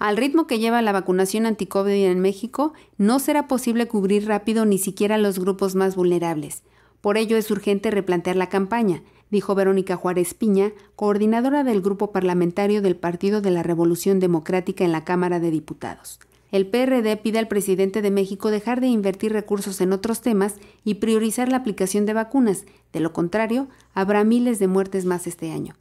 Al ritmo que lleva la vacunación anticovid en México, no será posible cubrir rápido ni siquiera los grupos más vulnerables. Por ello es urgente replantear la campaña, dijo Verónica Juárez Piña, coordinadora del grupo parlamentario del Partido de la Revolución Democrática en la Cámara de Diputados. El PRD pide al presidente de México dejar de invertir recursos en otros temas y priorizar la aplicación de vacunas, de lo contrario, habrá miles de muertes más este año.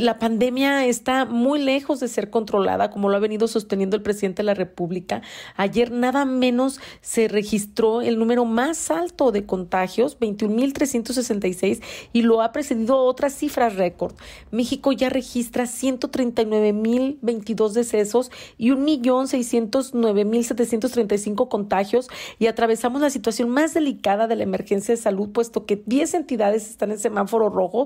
La pandemia está muy lejos de ser controlada, como lo ha venido sosteniendo el presidente de la República. Ayer nada menos se registró el número más alto de contagios, 21.366, y lo ha precedido otra cifra récord. México ya registra 139.022 decesos y 1.609.735 contagios y atravesamos la situación más delicada de la emergencia de salud, puesto que 10 entidades están en semáforo rojo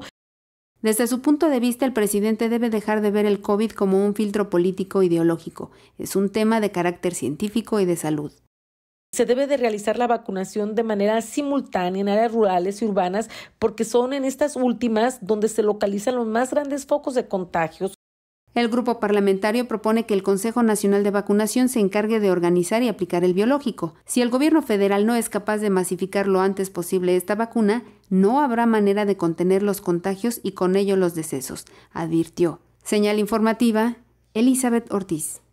desde su punto de vista, el presidente debe dejar de ver el COVID como un filtro político ideológico. Es un tema de carácter científico y de salud. Se debe de realizar la vacunación de manera simultánea en áreas rurales y urbanas porque son en estas últimas donde se localizan los más grandes focos de contagios. El grupo parlamentario propone que el Consejo Nacional de Vacunación se encargue de organizar y aplicar el biológico. Si el gobierno federal no es capaz de masificar lo antes posible esta vacuna, no habrá manera de contener los contagios y con ello los decesos, advirtió. Señal informativa, Elizabeth Ortiz.